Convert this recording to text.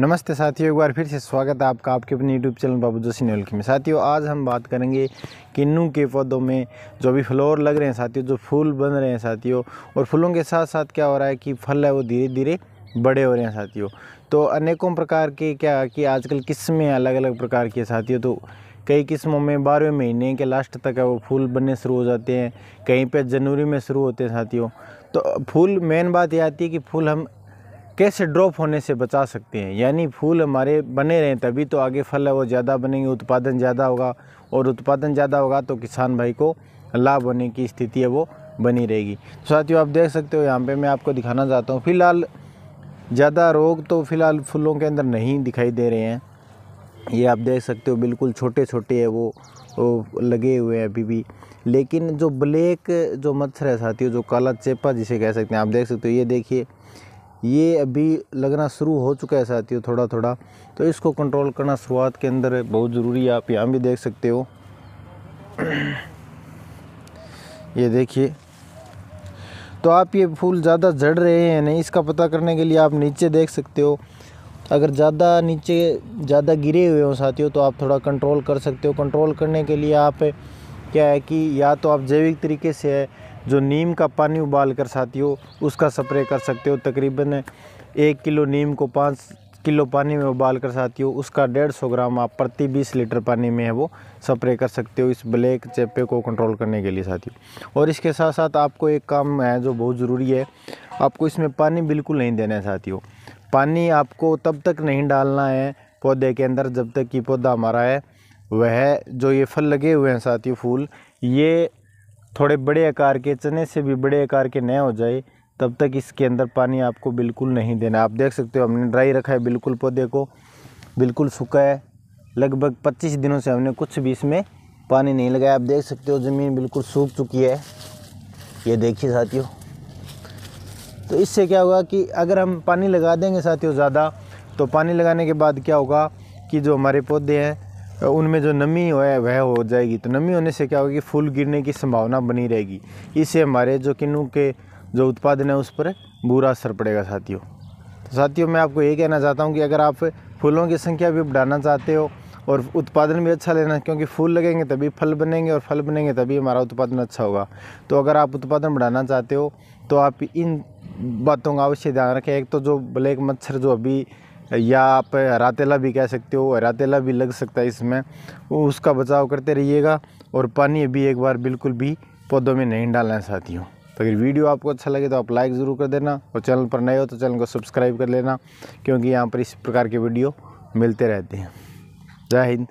नमस्ते साथियों एक बार फिर से स्वागत है आपका आपके अपने यूट्यूब चैनल बाबू जोशी नवलखी में साथियों आज हम बात करेंगे किन्नू के पौधों में जो भी फ्लोर लग रहे हैं साथियों जो फूल बन रहे हैं साथियों और फूलों के साथ साथ क्या हो रहा है कि फल है वो धीरे धीरे बड़े हो रहे हैं साथियों तो अनेकों प्रकार के क्या कि आजकल किस्में अलग अलग प्रकार की साथियों तो कई किस्मों में बारहवें महीने के लास्ट तक है वो फूल बनने शुरू हो जाते हैं कहीं पर जनवरी में शुरू होते हैं साथियों तो फूल मेन बात ये आती है कि फूल हम कैसे ड्रॉप होने से बचा सकते हैं यानी फूल हमारे बने रहें तभी तो आगे फल है वो ज़्यादा बनेंगे उत्पादन ज़्यादा होगा और उत्पादन ज़्यादा होगा तो किसान भाई को लाभ होने की स्थिति है वो बनी रहेगी तो साथियों आप देख सकते हो यहाँ पे मैं आपको दिखाना चाहता हूँ फ़िलहाल ज़्यादा रोग तो फ़िलहाल फूलों के अंदर नहीं दिखाई दे रहे हैं ये आप देख सकते हो बिल्कुल छोटे छोटे है वो, वो लगे हुए हैं अभी भी लेकिन जो ब्लैक जो मच्छर है साथियों जो काला चेपा जिसे कह सकते हैं आप देख सकते हो ये देखिए ये अभी लगना शुरू हो चुका है साथियों थोड़ा थोड़ा तो इसको कंट्रोल करना शुरुआत के अंदर बहुत ज़रूरी है आप यहाँ भी देख सकते हो ये देखिए तो आप ये फूल ज़्यादा जड़ रहे हैं नहीं इसका पता करने के लिए आप नीचे देख सकते हो अगर ज़्यादा नीचे ज़्यादा गिरे हुए हो साथियों तो आप थोड़ा कंट्रोल कर सकते हो कंट्रोल करने के लिए आप क्या है कि या तो आप जैविक तरीके से जो नीम का पानी उबाल कर साथियों उसका स्प्रे कर सकते हो तकरीबन एक किलो नीम को पाँच किलो पानी में उबाल कर हो उसका डेढ़ सौ ग्राम आप प्रति बीस लीटर पानी में है वो स्प्रे कर सकते हो इस ब्लैक चेपे को कंट्रोल करने के लिए साथियों और इसके साथ साथ आपको एक काम है जो बहुत ज़रूरी है आपको इसमें पानी बिल्कुल नहीं देना है साथी पानी आपको तब तक नहीं डालना है पौधे के अंदर जब तक कि पौधा हमारा है वह जो ये फल लगे हुए हैं साथियों फूल ये थोड़े बड़े आकार के चने से भी बड़े आकार के नए हो जाए तब तक इसके अंदर पानी आपको बिल्कुल नहीं देना आप देख सकते हो हमने ड्राई रखा है बिल्कुल पौधे को बिल्कुल सूखा है लगभग 25 दिनों से हमने कुछ भी इसमें पानी नहीं लगाया आप देख सकते हो ज़मीन बिल्कुल सूख चुकी है ये देखिए साथियों तो इससे क्या होगा कि अगर हम पानी लगा देंगे साथियों ज़्यादा तो पानी लगाने के बाद क्या होगा कि जो हमारे पौधे हैं उनमें जो नमी है वह हो जाएगी तो नमी होने से क्या होगी फूल गिरने की संभावना बनी रहेगी इससे हमारे जो किन्नू के जो उत्पादन है उस पर बुरा असर पड़ेगा साथियों तो साथियों मैं आपको ये कहना चाहता हूँ कि अगर आप फूलों की संख्या भी बढ़ाना चाहते हो और उत्पादन भी अच्छा लेना क्योंकि फूल लगेंगे तभी फल बनेंगे और फल बनेंगे तभी हमारा उत्पादन अच्छा होगा तो अगर आप उत्पादन बढ़ाना चाहते हो तो आप इन बातों का अवश्य ध्यान रखें एक तो जो ब्लैक मच्छर जो अभी या आप रातेला भी कह सकते हो रातेला भी लग सकता है इसमें वो उसका बचाव करते रहिएगा और पानी अभी एक बार बिल्कुल भी पौधों में नहीं डालना चाहती साथियों तो अगर वीडियो आपको अच्छा लगे तो आप लाइक ज़रूर कर देना और चैनल पर नए हो तो चैनल को सब्सक्राइब कर लेना क्योंकि यहाँ पर इस प्रकार के वीडियो मिलते रहते हैं जय हिंद